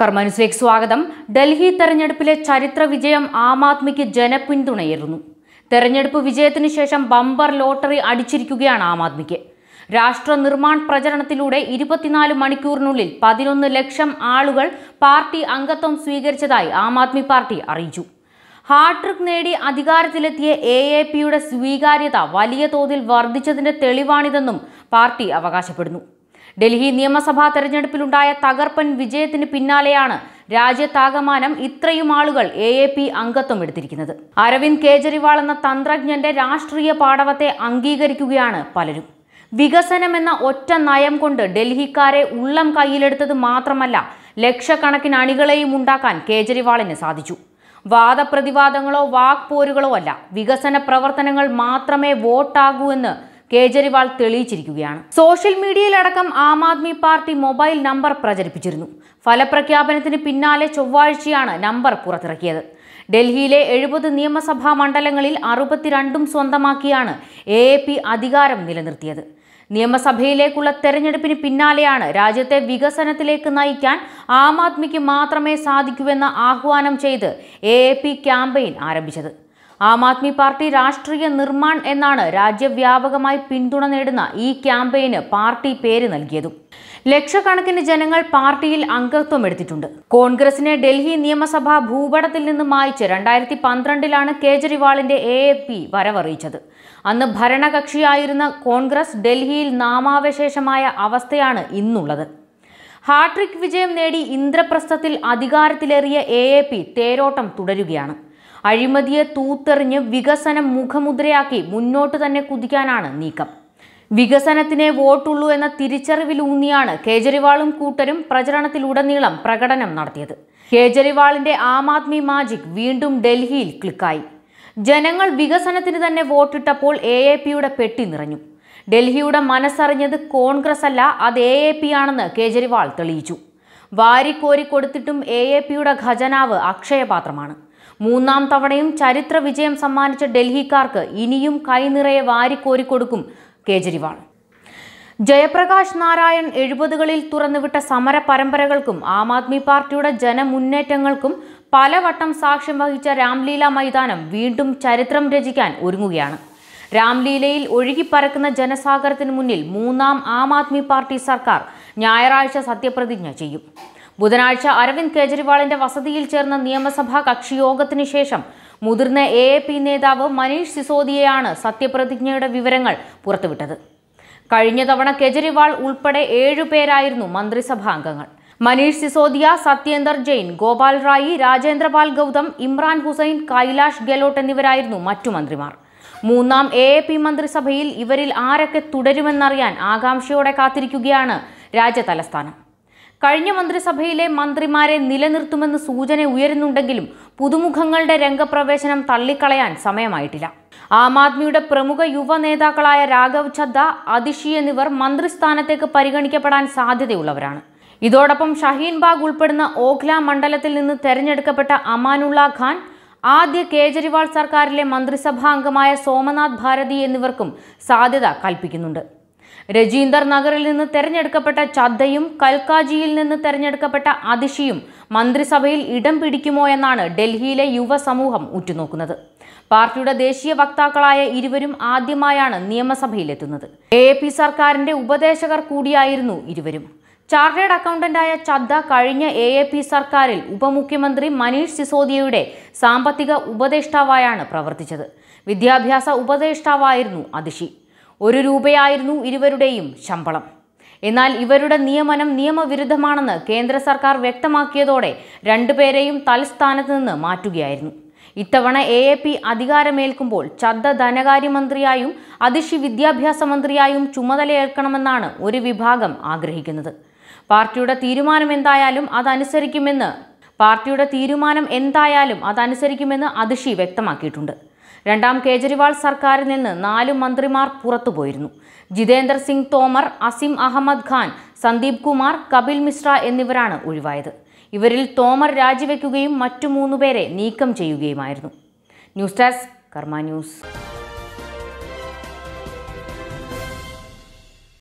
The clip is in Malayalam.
കർമാനുസിലേക്ക് സ്വാഗതം ഡൽഹി തെരഞ്ഞെടുപ്പിലെ ചരിത്ര വിജയം ആം ആദ്മിക്ക് ജനപിന്തുണയേറുന്നു തെരഞ്ഞെടുപ്പ് വിജയത്തിന് ശേഷം ബമ്പർ ലോട്ടറി അടിച്ചിരിക്കുകയാണ് ആം ആദ്മിക്ക് രാഷ്ട്ര നിർമ്മാൺ പ്രചരണത്തിലൂടെ ഇരുപത്തിനാല് മണിക്കൂറിനുള്ളിൽ പതിനൊന്ന് ലക്ഷം ആളുകൾ പാർട്ടി അംഗത്വം സ്വീകരിച്ചതായി ആം ആദ്മി പാർട്ടി അറിയിച്ചു ഹാട്രിക് നേടി അധികാരത്തിലെത്തിയ എ എ പിയുടെ സ്വീകാര്യത വലിയ തോതിൽ വർദ്ധിച്ചതിന്റെ തെളിവാണിതെന്നും പാർട്ടി അവകാശപ്പെടുന്നു ഡൽഹി നിയമസഭാ തെരഞ്ഞെടുപ്പിലുണ്ടായ തകർപ്പൻ വിജയത്തിന് പിന്നാലെയാണ് രാജ്യത്താകമാനം ഇത്രയും ആളുകൾ എ എ പി അംഗത്വം എടുത്തിരിക്കുന്നത് അരവിന്ദ് കേജ്രിവാൾ എന്ന തന്ത്രജ്ഞന്റെ രാഷ്ട്രീയ പാടവത്തെ അംഗീകരിക്കുകയാണ് പലരും വികസനം എന്ന ഒറ്റ നയം കൊണ്ട് ഡൽഹിക്കാരെ ഉള്ളം കയ്യിലെടുത്തത് മാത്രമല്ല ലക്ഷക്കണക്കിന് അണികളെയും ഉണ്ടാക്കാൻ കേജ്രിവാളിന് സാധിച്ചു വാദപ്രതിവാദങ്ങളോ വാക്പോരുകളോ അല്ല വികസന പ്രവർത്തനങ്ങൾ മാത്രമേ വോട്ടാകൂ എന്ന് കേജ്രിവാൾ തെളിയിച്ചിരിക്കുകയാണ് സോഷ്യൽ മീഡിയയിലടക്കം Aam Aadmi party mobile number പ്രചരിപ്പിച്ചിരുന്നു ഫലപ്രഖ്യാപനത്തിന് പിന്നാലെ ചൊവ്വാഴ്ചയാണ് നമ്പർ പുറത്തിറക്കിയത് ഡൽഹിയിലെ എഴുപത് നിയമസഭാ മണ്ഡലങ്ങളിൽ അറുപത്തിരണ്ടും സ്വന്തമാക്കിയാണ് എ അധികാരം നിലനിർത്തിയത് നിയമസഭയിലേക്കുള്ള തെരഞ്ഞെടുപ്പിന് പിന്നാലെയാണ് രാജ്യത്തെ വികസനത്തിലേക്ക് നയിക്കാൻ ആം ആദ്മിക്ക് മാത്രമേ സാധിക്കൂവെന്ന് ആഹ്വാനം ചെയ്ത് എ എ പി ക്യാമ്പയിൻ ആരംഭിച്ചത് ആം ആദ്മി പാർട്ടി രാഷ്ട്രീയ നിർമ്മാൺ എന്നാണ് രാജ്യവ്യാപകമായി പിന്തുണ നേടുന്ന ഈ ക്യാമ്പയിന് പാർട്ടി പേര് നൽകിയതും ലക്ഷക്കണക്കിന് ജനങ്ങൾ പാർട്ടിയിൽ അംഗത്വം എടുത്തിട്ടുണ്ട് കോൺഗ്രസിനെ ഡൽഹി നിയമസഭാ ഭൂപടത്തിൽ നിന്ന് മായ്ച്ച് രണ്ടായിരത്തി പന്ത്രണ്ടിലാണ് കേജ്രിവാളിന്റെ എ എ പി വരവറിയിച്ചത് അന്ന് ഭരണകക്ഷിയായിരുന്ന കോൺഗ്രസ് ഡൽഹിയിൽ നാമാവശേഷമായ അവസ്ഥയാണ് ഇന്നുള്ളത് ഹാട്രിക് വിജയം നേടി ഇന്ദ്രപ്രസ്ഥത്തിൽ അധികാരത്തിലേറിയ എ എ പി തേരോട്ടം തുടരുകയാണ് അഴിമതിയെ തൂത്തെറിഞ്ഞ് വികസനം മുഖമുദ്രയാക്കി മുന്നോട്ട് തന്നെ കുതിക്കാനാണ് നീക്കം വികസനത്തിനെ വോട്ടുള്ളൂ എന്ന തിരിച്ചറിവിലൂന്നിയാണ് കേജ്രിവാളും കൂട്ടരും പ്രചരണത്തിലുടനീളം പ്രകടനം നടത്തിയത് കേജ്രിവാളിന്റെ ആം ആദ്മി മാജിക് വീണ്ടും ഡൽഹിയിൽ ക്ലിക്കായി ജനങ്ങൾ വികസനത്തിന് തന്നെ വോട്ടിട്ടപ്പോൾ എ എ പിയുടെ പെട്ടി നിറഞ്ഞു ഡൽഹിയുടെ മനസ്സറിഞ്ഞത് കോൺഗ്രസ് അല്ല അത് എ എ പി ആണെന്ന് കേജ്രിവാൾ തെളിയിച്ചു വാരിക്കോരി കൊടുത്തിട്ടും എ എ പിയുടെ ഖജനാവ് അക്ഷയപാത്രമാണ് മൂന്നാം തവണയും ചരിത്ര വിജയം സമ്മാനിച്ച ഡൽഹിക്കാർക്ക് ഇനിയും കൈനിറയെ വാരിക്കോരിക്കൊടുക്കും കേജ്രിവാൾ ജയപ്രകാശ് നാരായൺ എഴുപതുകളിൽ തുറന്നുവിട്ട സമര പരമ്പരകൾക്കും ആം ആദ്മി പാർട്ടിയുടെ ജനമുന്നേറ്റങ്ങൾക്കും പലവട്ടം സാക്ഷ്യം വഹിച്ച രാംലീല മൈതാനം വീണ്ടും ചരിത്രം രചിക്കാൻ ഒരുങ്ങുകയാണ് രാംലീലയിൽ ഒഴുകിപ്പരക്കുന്ന ജനസാഗരത്തിന് മുന്നിൽ മൂന്നാം ആം ആദ്മി പാർട്ടി സർക്കാർ ഞായറാഴ്ച സത്യപ്രതിജ്ഞ ചെയ്യും ബുധനാഴ്ച അരവിന്ദ് കെജ്രിവാളിന്റെ വസതിയിൽ ചേർന്ന നിയമസഭാ കക്ഷിയോഗത്തിനു ശേഷം മുതിർന്ന എ എ പി നേതാവ് മനീഷ് സിസോദിയയാണ് സത്യപ്രതിജ്ഞയുടെ വിവരങ്ങൾ പുറത്തുവിട്ടത് കഴിഞ്ഞ തവണ കെജ്രിവാൾ ഉൾപ്പെടെ ഏഴുപേരായിരുന്നു മന്ത്രിസഭാ അംഗങ്ങൾ മനീഷ് സിസോദിയ സത്യേന്ദർ ജെയിൻ ഗോപാൽ റായി രാജേന്ദ്രപാൽ ഗൗതം ഇമ്രാൻ ഹുസൈൻ കൈലാഷ് ഗെലോട്ട് എന്നിവരായിരുന്നു മറ്റു മന്ത്രിമാർ മൂന്നാം എ എ പി മന്ത്രിസഭയിൽ ഇവരിൽ ആരൊക്കെ തുടരുമെന്നറിയാൻ ആകാംക്ഷയോടെ കാത്തിരിക്കുകയാണ് രാജ്യതലസ്ഥാനം കഴിഞ്ഞ മന്ത്രിസഭയിലെ മന്ത്രിമാരെ നിലനിർത്തുമെന്ന് സൂചന ഉയരുന്നുണ്ടെങ്കിലും പുതുമുഖങ്ങളുടെ രംഗപ്രവേശനം തള്ളിക്കളയാൻ സമയമായിട്ടില്ല ആം ആദ്മിയുടെ പ്രമുഖ യുവ നേതാക്കളായ രാഘവ് ചദ്ദ അതിഷി എന്നിവർ മന്ത്രിസ്ഥാനത്തേക്ക് പരിഗണിക്കപ്പെടാൻ സാധ്യതയുള്ളവരാണ് ഇതോടൊപ്പം ഷഹീൻ ബാഗ് ഉൾപ്പെടുന്ന ഓഖ്ല മണ്ഡലത്തിൽ നിന്ന് തെരഞ്ഞെടുക്കപ്പെട്ട അമാനുള്ള ഖാൻ ആദ്യ കേജ്രിവാൾ സർക്കാരിലെ മന്ത്രിസഭാ അംഗമായ സോമനാഥ് ഭാരതി എന്നിവർക്കും സാധ്യത കൽപ്പിക്കുന്നുണ്ട് രജീന്ദർ നഗറിൽ നിന്ന് തെരഞ്ഞെടുക്കപ്പെട്ട ചദ്ദയും കൽക്കാജിയിൽ നിന്ന് തെരഞ്ഞെടുക്കപ്പെട്ട അതിഷിയും മന്ത്രിസഭയിൽ ഇടം പിടിക്കുമോ എന്നാണ് ഡൽഹിയിലെ യുവസമൂഹം ഉറ്റുനോക്കുന്നത് പാർട്ടിയുടെ ദേശീയ വക്താക്കളായ ഇരുവരും ആദ്യമായാണ് നിയമസഭയിലെത്തുന്നത് എ പി സർക്കാരിന്റെ ഉപദേശകർ കൂടിയായിരുന്നു ഇരുവരും ചാർട്ടേഡ് അക്കൗണ്ടന്റായ ചദ്ദ കഴിഞ്ഞ എ എ പി സർക്കാരിൽ ഉപമുഖ്യമന്ത്രി മനീഷ് സിസോദിയയുടെ സാമ്പത്തിക ഉപദേഷ്ടാവായാണ് പ്രവർത്തിച്ചത് വിദ്യാഭ്യാസ ഉപദേഷ്ടാവായിരുന്നു അതിഷി ഒരു രൂപയായിരുന്നു ഇരുവരുടെയും ശമ്പളം എന്നാൽ ഇവരുടെ നിയമനം നിയമവിരുദ്ധമാണെന്ന് കേന്ദ്ര സർക്കാർ വ്യക്തമാക്കിയതോടെ രണ്ടുപേരെയും തലസ്ഥാനത്ത് നിന്ന് മാറ്റുകയായിരുന്നു ഇത്തവണ എ എ പി അധികാരമേൽക്കുമ്പോൾ ചദ്ദ ധനകാര്യമന്ത്രിയായും അതിഷി വിദ്യാഭ്യാസ മന്ത്രിയായും ചുമതലയേൽക്കണമെന്നാണ് ഒരു വിഭാഗം ആഗ്രഹിക്കുന്നത് പാർട്ടിയുടെ തീരുമാനം എന്തായാലും അതനുസരിക്കുമെന്ന് പാർട്ടിയുടെ തീരുമാനം എന്തായാലും അതനുസരിക്കുമെന്ന് അതിഷി വ്യക്തമാക്കിയിട്ടുണ്ട് രണ്ടാം കേജ്രിവാൾ സർക്കാരിൽ നിന്ന് നാല് മന്ത്രിമാർ പുറത്തുപോയിരുന്നു ജിതേന്ദർ സിംഗ് തോമർ അസിം അഹമ്മദ് ഖാൻ സന്ദീപ് കുമാർ കപിൽ മിശ്ര എന്നിവരാണ് ഒഴിവായത് ഇവരിൽ തോമർ രാജിവെക്കുകയും മറ്റു മൂന്നുപേരെ നീക്കം ചെയ്യുകയുമായിരുന്നു ന്യൂസ് ഡെസ്ക് കർമ്മ ന്യൂസ്